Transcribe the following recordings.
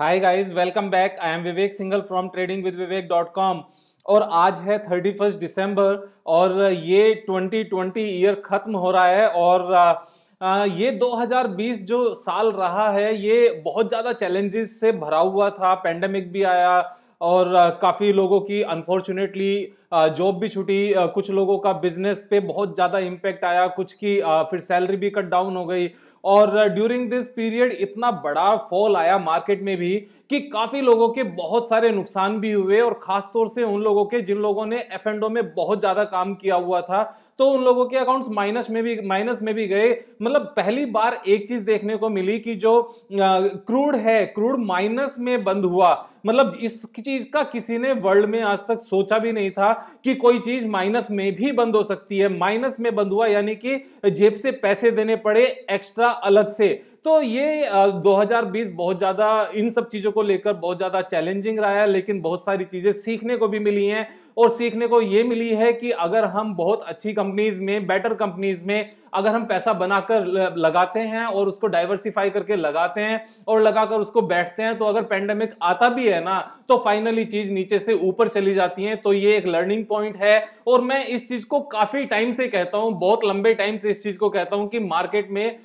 Hi guys welcome back I am Vivek Singhal from trading with Vivek dot com और आज है thirty first दिसंबर और uh, ये ट्वेंटी ट्वेंटी ईयर ख़त्म हो रहा है और uh, uh, ये 2020 जो साल रहा है ये बहुत ज़्यादा चैलेंजेस से भरा हुआ था पेंडेमिक भी आया और काफ़ी लोगों की अनफॉर्चुनेटली जॉब भी छुटी कुछ लोगों का बिजनेस पे बहुत ज़्यादा इम्पेक्ट आया कुछ की फिर सैलरी भी कट डाउन हो गई और ड्यूरिंग दिस पीरियड इतना बड़ा फॉल आया मार्केट में भी कि काफ़ी लोगों के बहुत सारे नुकसान भी हुए और खासतौर से उन लोगों के जिन लोगों ने एफ में बहुत ज़्यादा काम किया हुआ था तो उन लोगों के अकाउंट्स माइनस में भी माइनस में भी गए मतलब पहली बार एक चीज देखने को मिली कि जो क्रूड है क्रूड माइनस में बंद हुआ मतलब इस चीज का किसी ने वर्ल्ड में आज तक सोचा भी नहीं था कि कोई चीज माइनस में भी बंद हो सकती है माइनस में बंद हुआ यानी कि जेब से पैसे देने पड़े एक्स्ट्रा अलग से तो ये 2020 बहुत ज़्यादा इन सब चीज़ों को लेकर बहुत ज़्यादा चैलेंजिंग रहा है लेकिन बहुत सारी चीज़ें सीखने को भी मिली हैं और सीखने को ये मिली है कि अगर हम बहुत अच्छी कंपनीज में बेटर कंपनीज में अगर हम पैसा बनाकर लगाते हैं और उसको डाइवर्सिफाई करके लगाते हैं और लगाकर उसको बैठते हैं तो अगर पेंडेमिक आता भी है ना तो फाइनली चीज नीचे से ऊपर चली जाती है तो ये एक लर्निंग पॉइंट है और मैं इस चीज को काफी टाइम से कहता हूं बहुत लंबे टाइम से इस चीज को कहता हूं कि मार्केट में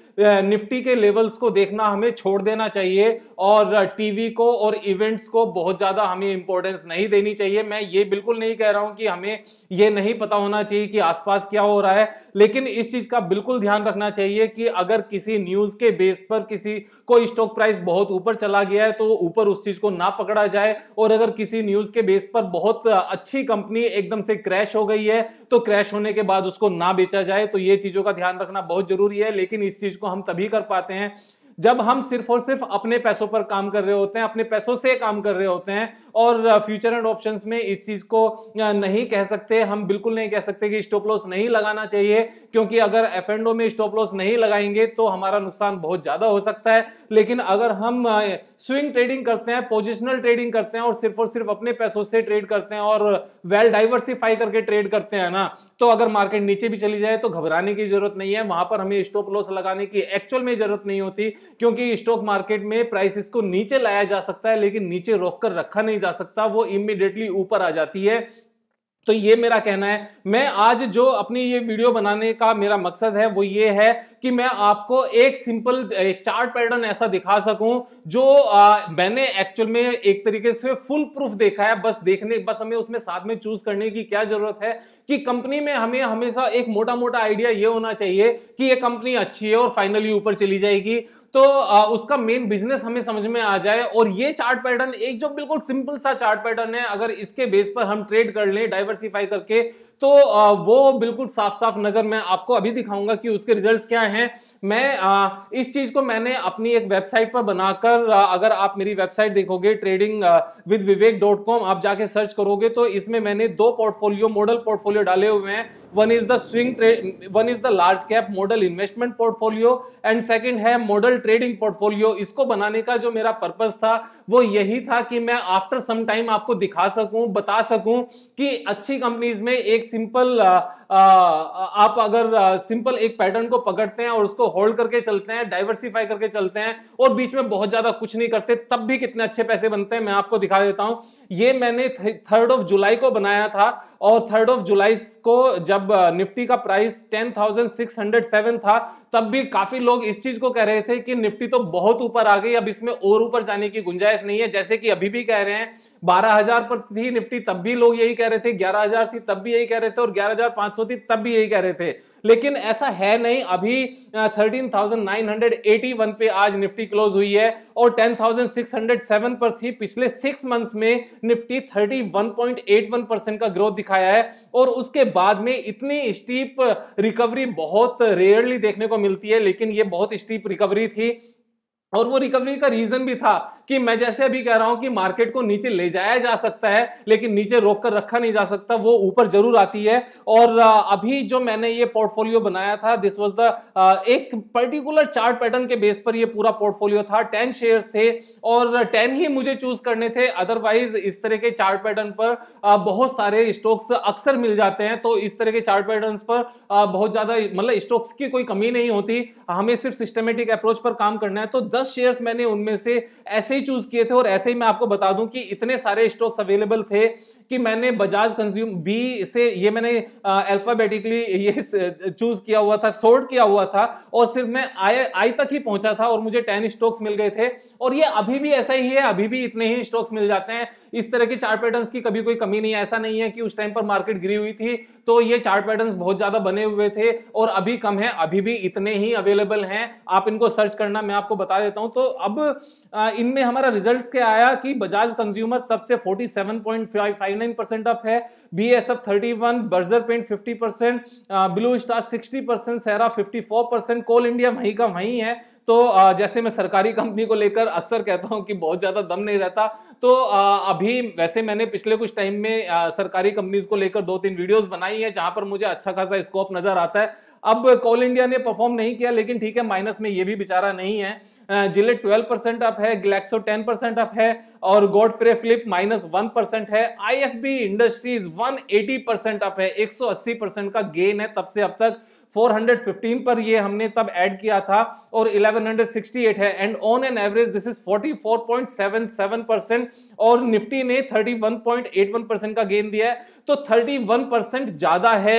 निफ्टी के लेवल्स को देखना हमें छोड़ देना चाहिए और टीवी को और इवेंट्स को बहुत ज्यादा हमें इंपॉर्टेंस नहीं देनी चाहिए मैं ये बिल्कुल नहीं कह रहा हूं कि हमें यह नहीं पता होना चाहिए कि आसपास क्या हो रहा है लेकिन इस चीज का बिल्कुल ध्यान रखना चाहिए कि अगर किसी न्यूज के बेस पर किसी को स्टॉक प्राइस बहुत ऊपर चला गया है तो ऊपर उस चीज को ना पकड़ा जाए और अगर किसी न्यूज के बेस पर बहुत अच्छी कंपनी एकदम से क्रैश हो गई है तो क्रैश होने के बाद उसको ना बेचा जाए तो ये चीजों का ध्यान रखना बहुत जरूरी है लेकिन इस चीज को हम तभी कर पाते हैं जब हम सिर्फ और सिर्फ अपने पैसों पर काम कर रहे होते हैं अपने पैसों से काम कर रहे होते हैं और फ्यूचर एंड ऑप्शन में इस चीज को नहीं कह सकते हम बिल्कुल नहीं कह सकते कि स्टॉप लॉस नहीं लगाना चाहिए क्योंकि अगर एफ एंडो में स्टॉप लॉस नहीं लगाएंगे तो हमारा नुकसान बहुत ज्यादा हो सकता है लेकिन अगर हम स्विंग ट्रेडिंग करते हैं पोजिशनल ट्रेडिंग करते हैं और सिर्फ और सिर्फ अपने पैसों से ट्रेड करते हैं और वेल डाइवर्सिफाई करके ट्रेड करते हैं ना तो अगर मार्केट नीचे भी चली जाए तो घबराने की जरूरत नहीं है वहां पर हमें स्टॉप लॉस लगाने की एक्चुअल में जरूरत नहीं होती क्योंकि स्टॉक मार्केट में प्राइस इसको नीचे लाया जा सकता है लेकिन नीचे रोक कर रखा नहीं जा सकता वो इमिडिएटली ऊपर आ जाती है तो ये मेरा कहना है मैं आज जो अपनी ये वीडियो बनाने का मेरा मकसद है वो ये है कि मैं आपको एक सिंपल एक चार्ट पैटर्न ऐसा दिखा सकूं जो आ, मैंने एक्चुअल में एक तरीके से फुल प्रूफ देखा है बस देखने बस हमें उसमें साथ में चूज करने की क्या जरूरत है कि कंपनी में हमें हमेशा एक मोटा मोटा आइडिया ये होना चाहिए कि ये कंपनी अच्छी है और फाइनली ऊपर चली जाएगी तो उसका मेन बिजनेस हमें समझ में आ जाए और ये चार्ट पैटर्न एक जो बिल्कुल सिंपल सा चार्ट पैटर्न है अगर इसके बेस पर हम ट्रेड कर लें डाइवर्सिफाई करके तो वो बिल्कुल साफ साफ नजर मैं आपको अभी दिखाऊंगा कि उसके रिजल्ट्स क्या हैं मैं इस चीज को मैंने अपनी एक वेबसाइट पर बनाकर अगर आप मेरी वेबसाइट देखोगे trading with Vivek dot com आप जाके सर्च करोगे तो इसमें मैंने दो पोर्टफोलियो मॉडल पोर्टफोलियो डाले हुए हैं one is the swing one is the large cap model investment portfolio and second है मॉडल ट्रेडिंग पोर्टफोलियो इसको बनाने का जो मेरा पर्पस था वो यही था कि मैं आफ्टर सम टाइम आपको दिखा सकूं बता सकूं कि अच्छी कंपनीज में एक सिंपल आप अगर सिंपल एक पैटर्न को पकड़ते हैं और उसको होल्ड करके चलते हैं डाइवर्सिफाई करके चलते हैं और बीच में बहुत ज्यादा कुछ नहीं करते तब भी कितने अच्छे पैसे बनते हैं मैं आपको दिखा देता हूं ये मैंने थर्ड ऑफ जुलाई को बनाया था और थर्ड ऑफ जुलाई को जब निफ्टी का प्राइस 10,607 था तब भी काफी लोग इस चीज को कह रहे थे कि निफ्टी तो बहुत ऊपर आ गई अब इसमें और ऊपर जाने की गुंजाइश नहीं है जैसे कि अभी भी कह रहे हैं बारह हजार पर थी निफ्टी तब भी लोग यही कह रहे थे ग्यारह हजार थी तब भी यही कह रहे थे और ग्यारह हजार पांच सौ थी तब भी यही कह रहे थे लेकिन ऐसा है नहीं अभी thirteen thousand nine hundred eighty one पे आज निफ्टी क्लोज हुई है और ten thousand six hundred seven पर थी पिछले सिक्स मंथ्स में Nifty thirty one point eight one percent का ग्रोथ दिखाया है और उसके बाद में इतनी स्टीप रिकवरी बहुत रेयरली देखने को मिलती है लेकिन ये बहुत स्टीप रिकवरी थी और वो रिकवरी का रीजन भी था कि मैं जैसे अभी कह रहा हूं कि मार्केट को नीचे ले जाया जा सकता है लेकिन नीचे रोक कर रखा नहीं जा सकता वो ऊपर जरूर आती है और अभी जो मैंने ये पोर्टफोलियो बनाया था दिस वॉज द एक पर्टिकुलर चार्ट पैटर्न के बेस पर ये पूरा पोर्टफोलियो था टेन शेयर थे और टेन ही मुझे चूज करने थे अदरवाइज इस तरह के चार्ट पैटर्न पर बहुत सारे स्टॉक्स अक्सर मिल जाते हैं तो इस तरह के चार्ट पैटर्न पर बहुत ज्यादा मतलब स्टॉक्स की कोई कमी नहीं होती हमें सिर्फ सिस्टमेटिक अप्रोच पर काम करना है तो दस शेयर्स मैंने उनमें से ऐसे ऐसे ही चूज किए थे और ऐसे ही मैं आपको बता दूं कि इतने सारे स्टॉक्स अवेलेबल थे कि मैंने बजाज कंज्यूम बी से ये मैंने अल्फाबेटिकली ये चूज किया हुआ था सोर्ट किया हुआ था और सिर्फ मैं आई आई तक ही पहुंचा था और मुझे टेन स्टॉक्स मिल गए थे और ये अभी भी ऐसा ही है अभी भी इतने ही स्टॉक्स मिल जाते हैं इस तरह के चार्ट पैटर्न्स की कभी कोई कमी नहीं है ऐसा नहीं है कि उस टाइम पर मार्केट गिरी हुई थी तो ये चार्ट पैटर्न बहुत ज्यादा बने हुए थे और अभी कम है अभी भी इतने ही अवेलेबल हैं आप इनको सर्च करना मैं आपको बता देता हूं तो अब इनमें हमारा रिजल्ट क्या आया कि बजाज कंज्यूमर तब से forty seven point five nine percent up है B S F thirty one Berger paint fifty percent Blue Star sixty percent Sahara fifty four percent Coal India वहीं का वहीं है तो जैसे मैं सरकारी कंपनी को लेकर अक्सर कहता हूं कि बहुत ज़्यादा दम नहीं रहता तो अभी वैसे मैंने पिछले कुछ टाइम में सरकारी कंपनीज को लेकर दो तीन वीडियोस बनाई है जहां पर मुझे अच्छा खासा स्कोप नजर आता है अब कोल इंडिया ने परफॉर्म नहीं किया लेकिन ठीक है माइनस में ये भी बेचारा नहीं है जिले ट्वेल्व परसेंट अप है ग्लैक्सो टेन परसेंट अप है और फ्रे फ्लिप माइनस वन परसेंट है I F B industries one eighty percent up है एक सौ अस्सी परसेंट का गेन है तब से अब तक 415 पर ये हमने तब ऐड किया था और 1168 है and on an average this is 44.77 percent और निफ्टी ने 31.81 परसेंट का गेन दिया है तो 31 परसेंट ज्यादा है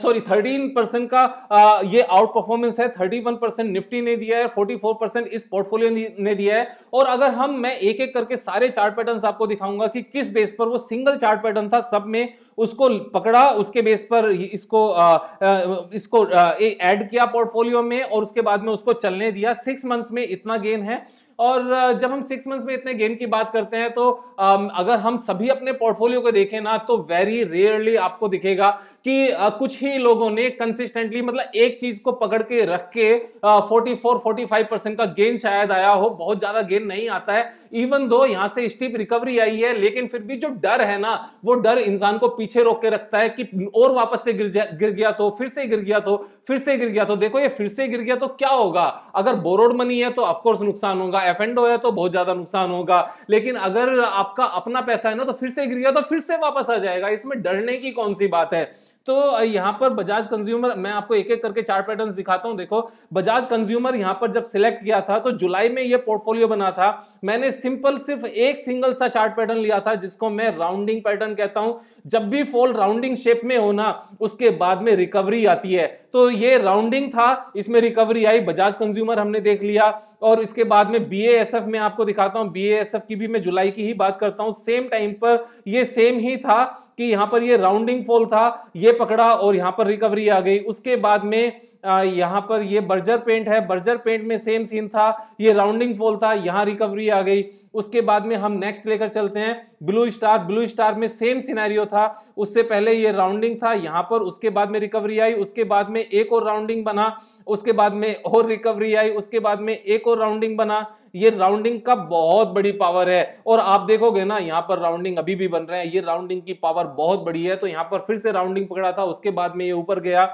सॉरी थर्टीन परसेंट का आ, uh, ये आउट परफॉर्मेंस है थर्टी वन परसेंट निफ्टी ने दिया है फोर्टी फोर परसेंट इस पोर्टफोलियो ने दिया है और अगर हम मैं एक एक करके सारे चार्ट पैटर्न्स आपको दिखाऊंगा कि किस बेस पर वो सिंगल चार्ट पैटर्न था सब में उसको पकड़ा उसके बेस पर इसको आ, इसको ऐड किया पोर्टफोलियो में और उसके बाद में उसको चलने दिया सिक्स मंथ्स में इतना गेन है और जब हम सिक्स मंथ्स में इतने गेन की बात करते हैं तो अगर हम सभी अपने पोर्टफोलियो को देखें ना तो वेरी रेयरली आपको दिखेगा कि कुछ ही लोगों ने कंसिस्टेंटली मतलब एक चीज को पकड़ के रख के 44 45 परसेंट का गेन शायद आया हो बहुत ज्यादा गेन नहीं आता है इवन दो यहां से स्टीप रिकवरी आई है लेकिन फिर भी जो डर है ना वो डर इंसान को पीछे पीछे रोक के रखता है कि और वापस से गिर गिर गया तो फिर से गिर गया तो फिर से गिर गया तो देखो ये फिर से गिर गया तो क्या होगा अगर बोरोड मनी है तो ऑफकोर्स नुकसान होगा एफ एंड है तो बहुत ज्यादा नुकसान होगा लेकिन अगर आपका अपना पैसा है ना तो फिर से गिर गया तो फिर से वापस आ जाएगा इसमें डरने की कौन सी बात है तो यहाँ पर बजाज कंज्यूमर मैं आपको एक एक करके चार पैटर्न्स दिखाता हूँ देखो बजाज कंज्यूमर यहाँ पर जब सिलेक्ट किया था तो जुलाई में ये पोर्टफोलियो बना था मैंने सिंपल सिर्फ एक सिंगल सा चार्ट पैटर्न लिया था जिसको मैं राउंडिंग पैटर्न कहता हूँ जब भी फॉल राउंडिंग शेप में होना उसके बाद में रिकवरी आती है तो ये राउंडिंग था इसमें रिकवरी आई बजाज कंज्यूमर हमने देख लिया और इसके बाद में बी में आपको दिखाता हूं बी की भी मैं जुलाई की ही बात करता हूं सेम टाइम पर ये सेम ही था कि यहाँ पर ये राउंडिंग फॉल था ये पकड़ा और यहाँ पर रिकवरी आ गई उसके बाद में यहाँ पर ये बर्जर पेंट है बर्जर पेंट में सेम सीन था ये राउंडिंग फॉल था यहाँ रिकवरी आ गई उसके बाद में हम नेक्स्ट लेकर चलते हैं ब्लू स्टार ब्लू स्टार में सेम सिनेरियो था उससे पहले ये राउंडिंग था यहाँ पर उसके बाद में रिकवरी आई उसके बाद में एक और राउंडिंग बना उसके बाद में और रिकवरी आई उसके बाद में एक और राउंडिंग बना ये राउंडिंग का बहुत बड़ी पावर है और आप देखोगे ना यहाँ पर राउंडिंग अभी भी बन रहे हैं ये राउंडिंग की पावर बहुत बड़ी है तो यहाँ पर फिर से राउंडिंग पकड़ा था उसके बाद में ये ऊपर गया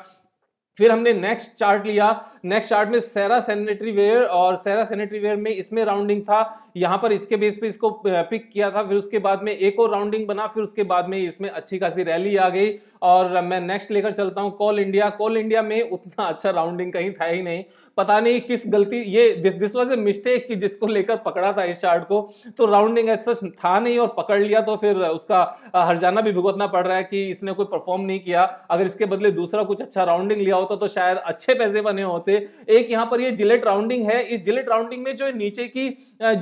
फिर हमने नेक्स्ट चार्ट लिया नेक्स्ट चार्ट में सेरा सैनिटरी वेयर और सेरा सैनिटरी वेयर में इसमें राउंडिंग था यहां पर इसके बेस पे इसको पिक किया था फिर उसके बाद में एक और राउंडिंग बना फिर उसके बाद में इसमें अच्छी खासी रैली आ गई और मैं नेक्स्ट लेकर चलता हूं कॉल इंडिया कॉल इंडिया में उतना अच्छा राउंडिंग कहीं था ही नहीं पता नहीं किस गलती ये this this was a mistake कि जिसको लेकर पकड़ा था इस शार्ट को तो राउंडिंग एज सच था नहीं और पकड़ लिया तो फिर उसका हरजाना भी भुगतना पड़ रहा है कि इसने कोई परफॉर्म नहीं किया अगर इसके बदले दूसरा कुछ अच्छा राउंडिंग लिया होता तो शायद अच्छे पैसे बने होते एक यहाँ पर ये जिलेट राउंडिंग है इस जिलेट राउंडिंग में जो नीचे की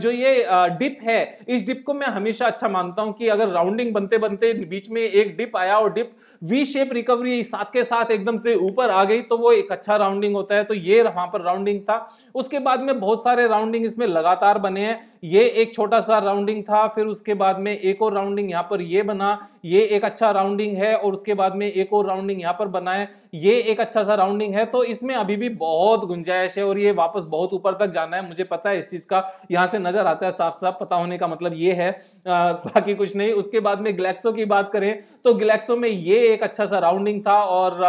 जो ये डिप है इस डिप को मैं हमेशा अच्छा मानता हूँ कि अगर राउंडिंग बनते बनते बीच में एक डिप आया और डिप वी शेप रिकवरी साथ के साथ एकदम से ऊपर आ गई तो वो एक अच्छा राउंडिंग होता है तो ये वहां पर राउंडिंग था उसके बाद में बहुत सारे राउंडिंग इसमें लगातार बने हैं ये एक छोटा सा राउंडिंग था फिर उसके बाद में एक और राउंडिंग यहाँ पर ये बना ये एक अच्छा राउंडिंग है और उसके बाद में एक और राउंडिंग यहाँ पर बनाए ये एक अच्छा सा राउंडिंग है तो इसमें अभी भी बहुत गुंजाइश है और ये वापस बहुत ऊपर तक जाना है मुझे पता है इस चीज का यहाँ से नजर आता है साफ साफ पता होने का मतलब ये है बाकी कुछ नहीं उसके बाद में ग्लैक्सो की बात करें तो ग्लैक्सो में ये एक अच्छा सा राउंडिंग था और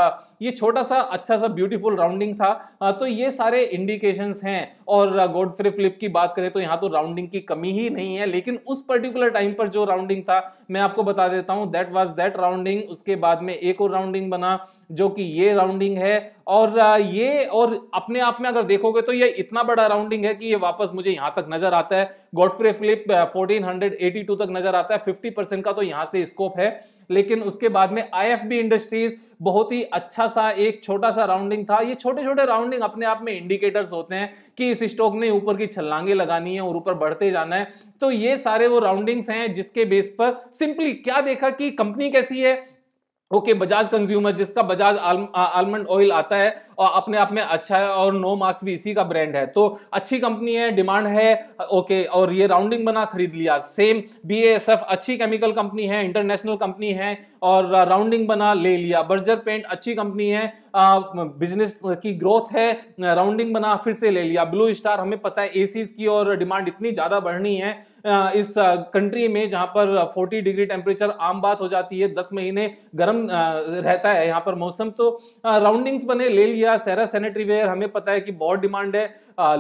ये छोटा सा अच्छा सा ब्यूटीफुल राउंडिंग था तो ये सारे इंडिकेशंस हैं और गोडफ्रे फ्लिप की बात करें तो यहाँ तो राउंडिंग की कमी ही नहीं है लेकिन उस पर्टिकुलर टाइम पर जो राउंडिंग था मैं आपको बता देता हूँ दैट वॉज दैट राउंडिंग उसके बाद में एक और राउंडिंग बना जो कि ये राउंडिंग है और ये और अपने आप में अगर देखोगे तो ये इतना बड़ा राउंडिंग है कि ये वापस मुझे यहाँ तक नजर आता है गॉडफ्रे फ्लिप 1482 तक नजर आता है 50 परसेंट का तो यहाँ से स्कोप है लेकिन उसके बाद में आई इंडस्ट्रीज बहुत ही अच्छा सा एक छोटा सा राउंडिंग था ये छोटे छोटे राउंडिंग अपने आप में इंडिकेटर्स होते हैं कि इस स्टॉक ने ऊपर की छलांगे लगानी है और ऊपर बढ़ते जाना है तो ये सारे वो राउंडिंग्स हैं जिसके बेस पर सिंपली क्या देखा कि कंपनी कैसी है ओके okay, बजाज कंज्यूमर जिसका बजाज आलमंड ऑयल आता है अपने आप में अच्छा है और नो मार्क्स भी इसी का ब्रांड है तो अच्छी कंपनी है डिमांड है ओके और ये राउंडिंग बना खरीद लिया सेम बी अच्छी केमिकल कंपनी है इंटरनेशनल कंपनी है और राउंडिंग बना ले लिया बर्जर पेंट अच्छी कंपनी है बिजनेस की ग्रोथ है राउंडिंग बना फिर से ले लिया ब्लू स्टार हमें पता है एसीज की और डिमांड इतनी ज़्यादा बढ़नी है इस कंट्री में जहाँ पर 40 डिग्री टेम्परेचर आम बात हो जाती है 10 महीने गर्म रहता है यहाँ पर मौसम तो राउंडिंग्स बने ले लिया क्या सेरा सैनिटरी वेयर हमें पता है कि बहुत डिमांड है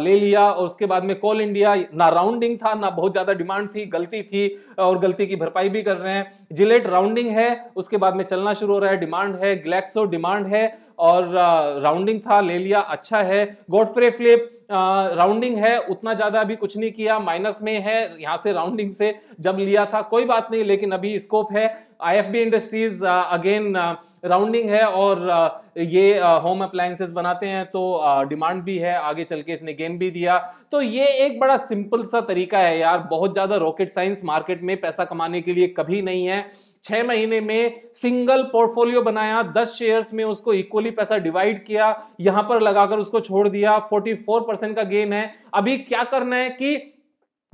ले लिया और उसके बाद में कॉल इंडिया ना राउंडिंग था ना बहुत ज्यादा डिमांड थी गलती थी और गलती की भरपाई भी कर रहे हैं जिलेट राउंडिंग है उसके बाद में चलना शुरू हो रहा है डिमांड है ग्लैक्सो डिमांड है और राउंडिंग था ले लिया अच्छा है गॉडफ्रे फ्लिप राउंडिंग है उतना ज्यादा अभी कुछ नहीं किया माइनस में है यहां से राउंडिंग से जब लिया था कोई बात नहीं लेकिन अभी स्कोप है आईएफबी इंडस्ट्रीज अगेन राउंडिंग है और uh, ये होम uh, अप्लायंसेस बनाते हैं तो डिमांड uh, भी है आगे चल के इसने गेन भी दिया तो ये एक बड़ा सिंपल सा तरीका है यार बहुत ज़्यादा रॉकेट साइंस मार्केट में पैसा कमाने के लिए कभी नहीं है छह महीने में सिंगल पोर्टफोलियो बनाया दस शेयर्स में उसको इक्वली पैसा डिवाइड किया यहां पर लगाकर उसको छोड़ दिया फोर्टी फोर परसेंट का गेन है अभी क्या करना है कि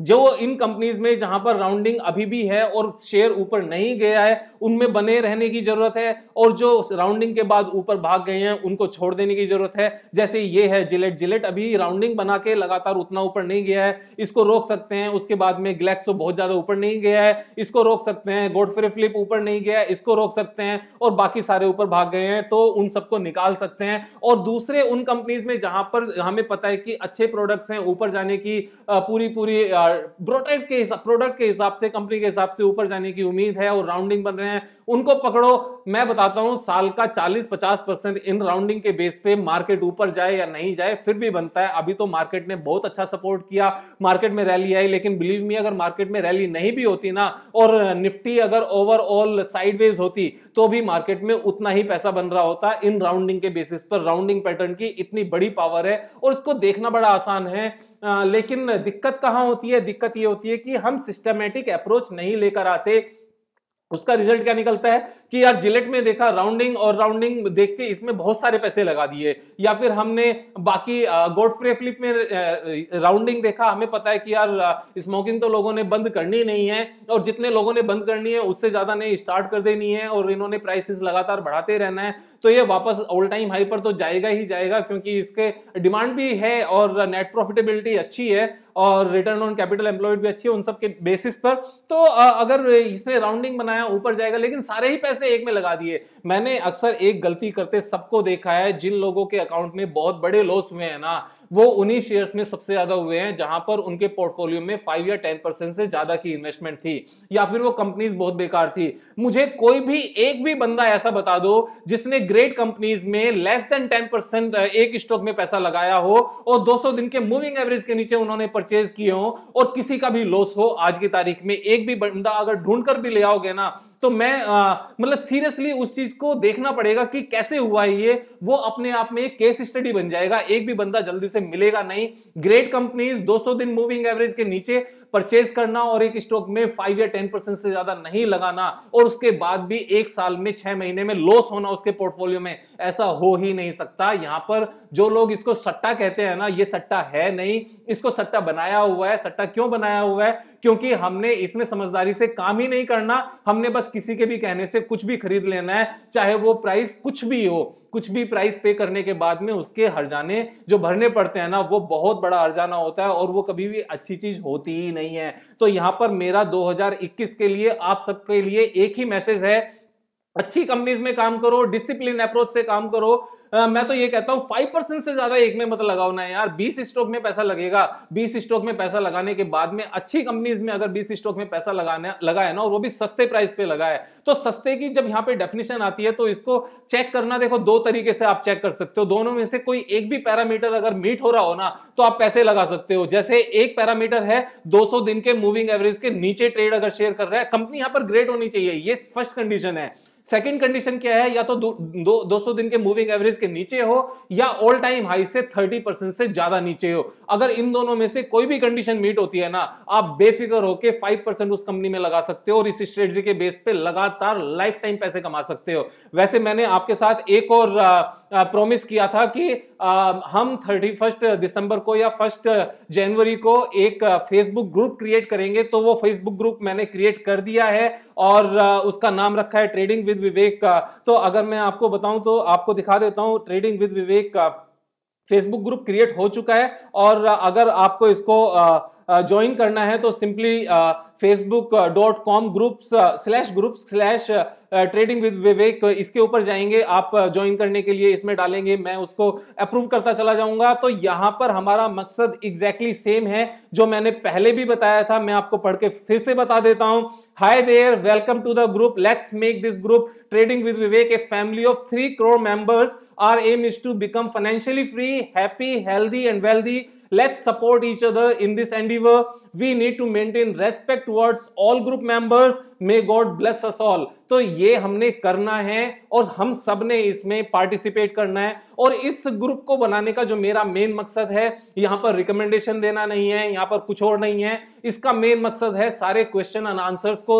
जो इन कंपनीज में जहां पर राउंडिंग अभी भी है और शेयर ऊपर नहीं गया है उनमें बने रहने की जरूरत है और जो राउंडिंग के बाद ऊपर भाग गए हैं उनको छोड़ देने की जरूरत है जैसे ये है जिलेट जिलेट अभी राउंडिंग बना के लगातार उतना ऊपर नहीं गया है इसको रोक सकते हैं उसके बाद में ग्लैक्सो बहुत ज्यादा ऊपर नहीं गया है इसको रोक सकते हैं गोडफ्रे फ्लिप ऊपर नहीं गया है इसको रोक सकते हैं और बाकी सारे ऊपर भाग गए हैं तो उन सबको निकाल सकते हैं और दूसरे उन कंपनीज में जहां पर हमें पता है कि अच्छे प्रोडक्ट्स हैं ऊपर जाने की पूरी पूरी प्रोडक्ट के हिसाब प्रोडक्ट के हिसाब से कंपनी के हिसाब से ऊपर जाने की उम्मीद है और राउंडिंग बन रहे हैं उनको पकड़ो मैं बताता हूं साल का 40-50 परसेंट इन राउंडिंग के बेस पे मार्केट ऊपर जाए या नहीं जाए फिर भी बनता है अभी तो मार्केट ने बहुत अच्छा सपोर्ट किया मार्केट में रैली आई लेकिन बिलीव मी अगर मार्केट में रैली नहीं भी होती ना और निफ्टी अगर ओवरऑल साइडवेज होती तो भी मार्केट में उतना ही पैसा बन रहा होता इन राउंडिंग के बेसिस पर राउंडिंग पैटर्न की इतनी बड़ी पावर है और इसको देखना बड़ा आसान है आ, लेकिन दिक्कत कहाँ होती है दिक्कत ये होती है कि हम सिस्टमेटिक अप्रोच नहीं लेकर आते उसका रिजल्ट क्या निकलता है कि यार जिलेट में देखा राउंडिंग और राउंडिंग देख के इसमें बहुत सारे पैसे लगा दिए या फिर हमने बाकी गोडफ्रे फ्लिप में राउंडिंग देखा हमें पता है कि यार स्मोकिंग तो लोगों ने बंद करनी नहीं है और जितने लोगों ने बंद करनी है उससे ज्यादा नहीं स्टार्ट कर देनी है और इन्होंने प्राइसेस लगातार बढ़ाते रहना है तो ये वापस ऑल टाइम हाई पर तो जाएगा ही जाएगा क्योंकि इसके डिमांड भी है और नेट प्रॉफिटेबिलिटी अच्छी है और रिटर्न ऑन कैपिटल एम्प्लॉयड भी अच्छी है उन सब के बेसिस पर तो अगर इसने राउंडिंग बनाया ऊपर जाएगा लेकिन सारे ही पैसे से एक में लगा दिए मैंने अक्सर एक गलती करते सबको देखा है जिन लोगों के अकाउंट में बहुत बड़े लॉस हुए हैं ना वो उन्हीं शेयर्स में सबसे ज्यादा हुए हैं जहां पर उनके पोर्टफोलियो में फाइव या टेन परसेंट से ज्यादा की इन्वेस्टमेंट थी या फिर वो कंपनीज बहुत बेकार थी मुझे कोई भी एक भी बंदा ऐसा बता दो जिसने ग्रेट कंपनीज में लेस देन टेन परसेंट एक स्टॉक में पैसा लगाया हो और 200 दिन के मूविंग एवरेज के नीचे उन्होंने परचेज किए हो और किसी का भी लॉस हो आज की तारीख में एक भी बंदा अगर ढूंढ कर भी ले आओगे ना तो मैं मतलब सीरियसली उस चीज को देखना पड़ेगा कि कैसे हुआ है ये वो अपने आप में एक केस स्टडी बन जाएगा एक भी बंदा जल्दी से मिलेगा नहीं ग्रेट कंपनीज 200 दिन मूविंग एवरेज के नीचे परचेज करना और एक स्टॉक में फाइव या टेन परसेंट से ज्यादा नहीं लगाना और उसके बाद भी एक साल में छह महीने में लॉस होना उसके पोर्टफोलियो में ऐसा हो ही नहीं सकता यहां पर जो लोग इसको सट्टा कहते हैं ना ये सट्टा है नहीं इसको सट्टा बनाया हुआ है सट्टा क्यों बनाया हुआ है क्योंकि हमने इसमें समझदारी से काम ही नहीं करना हमने बस किसी के भी कहने से कुछ भी खरीद लेना है चाहे वो प्राइस कुछ भी हो कुछ भी प्राइस पे करने के बाद में उसके जाने जो भरने पड़ते हैं ना वो बहुत बड़ा हरजाना होता है और वो कभी भी अच्छी चीज होती ही नहीं है तो यहाँ पर मेरा 2021 के लिए आप सबके लिए एक ही मैसेज है अच्छी कंपनीज में काम करो डिसिप्लिन अप्रोच से काम करो मैं तो ये कहता हूँ फाइव परसेंट से ज्यादा एक में मत लगाओ ना यार बीस स्टॉक में पैसा लगेगा बीस स्टॉक में पैसा लगाने के बाद में अच्छी कंपनीज में अगर बीस स्टॉक में पैसा लगाने लगाया ना और वो भी सस्ते प्राइस पे लगाए तो सस्ते की जब यहाँ पे डेफिनेशन आती है तो इसको चेक करना देखो दो तरीके से आप चेक कर सकते हो दोनों में से कोई एक भी पैरामीटर अगर मीट हो रहा हो ना तो आप पैसे लगा सकते हो जैसे एक पैरामीटर है 200 दिन के मूविंग एवरेज के नीचे ट्रेड अगर शेयर कर रहा है कंपनी यहां पर ग्रेट होनी चाहिए ये फर्स्ट कंडीशन है सेकंड कंडीशन क्या है या तो दो, दो, दो सौ दिन के मूविंग एवरेज के नीचे हो या ऑल टाइम हाई से 30 परसेंट से ज्यादा नीचे हो अगर इन दोनों में से कोई भी कंडीशन मीट होती है ना आप बेफिक्र होकर फाइव परसेंट उस कंपनी में लगा सकते हो और इस स्ट्रेटजी के बेस पे लगातार लाइफ टाइम पैसे कमा सकते हो वैसे मैंने आपके साथ एक और प्रॉमिस किया था कि आ, हम थर्टी फर्स्ट दिसंबर को या फर्स्ट जनवरी को एक फेसबुक ग्रुप क्रिएट करेंगे तो वो फेसबुक ग्रुप मैंने क्रिएट कर दिया है और आ, उसका नाम रखा है ट्रेडिंग विद विद विवेक का तो अगर मैं आपको बताऊं तो आपको दिखा देता हूं ट्रेडिंग विद विवेक का फेसबुक ग्रुप क्रिएट हो चुका है और अगर आपको इसको ज्वाइन करना है तो simply Facebook dot com groups slash group slash trading with Vivek इसके ऊपर जाएंगे आप ज्वाइन करने के लिए इसमें डालेंगे मैं उसको अप्रूव करता चला जाऊंगा तो यहाँ पर हमारा मकसद एग्जैक्टली exactly सेम है जो मैंने पहले भी बताया था मैं आपको पढ़ के फिर से बता देता हूँ hi there welcome to the group let's make this group trading with Vivek a family of three crore members our aim is to become financially free happy healthy and wealthy Let's support each other in this endeavor. we need to maintain respect towards all group members may god bless us all तो ये हमने करना है और हम सब ने इसमें पार्टिसिपेट करना है और इस ग्रुप को बनाने का जो मेरा मेन मकसद है यहाँ पर रिकमेंडेशन देना नहीं है यहाँ पर कुछ और नहीं है इसका मेन मकसद है सारे क्वेश्चन एंड आंसर्स को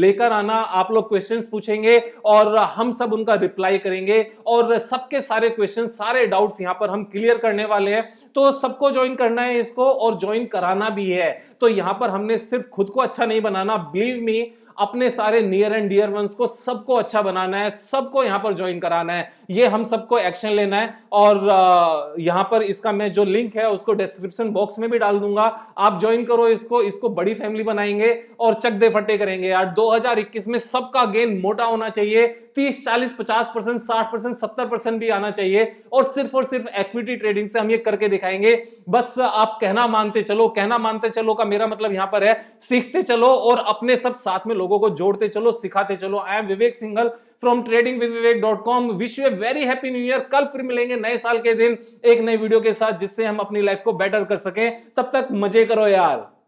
लेकर आना आप लोग क्वेश्चंस पूछेंगे और हम सब उनका रिप्लाई करेंगे और सबके सारे क्वेश्चन सारे डाउट्स यहाँ पर हम क्लियर करने वाले हैं तो सबको ज्वाइन करना है इसको और ज्वाइन कराना भी है है तो यहां पर हमने सिर्फ खुद को अच्छा नहीं बनाना बिलीव मी अपने सारे नियर एंड डियर वंस को सबको अच्छा बनाना है सबको यहां पर ज्वाइन कराना है ये हम सबको एक्शन लेना है और यहां पर इसका मैं जो लिंक है उसको डिस्क्रिप्शन बॉक्स में भी डाल दूंगा आप ज्वाइन करो इसको इसको बड़ी फैमिली बनाएंगे और चक दे फटे करेंगे यार 2021 में सबका गेन मोटा होना चाहिए तीस चालीस पचास परसेंट साठ परसेंट सत्तर परसेंट भी आना चाहिए और सिर्फ और सिर्फ एक्विटी ट्रेडिंग से हम ये करके दिखाएंगे बस आप कहना मानते चलो कहना मानते चलो का मेरा मतलब यहां पर है सीखते चलो और अपने सब साथ में लोगों को जोड़ते चलो सिखाते चलो I am Vivek Singhal from trading with Vivek dot com wish you very happy new year कल फिर मिलेंगे नए साल के दिन एक नई वीडियो के साथ जिससे हम अपनी लाइफ को बेटर कर सकें तब तक मजे करो यार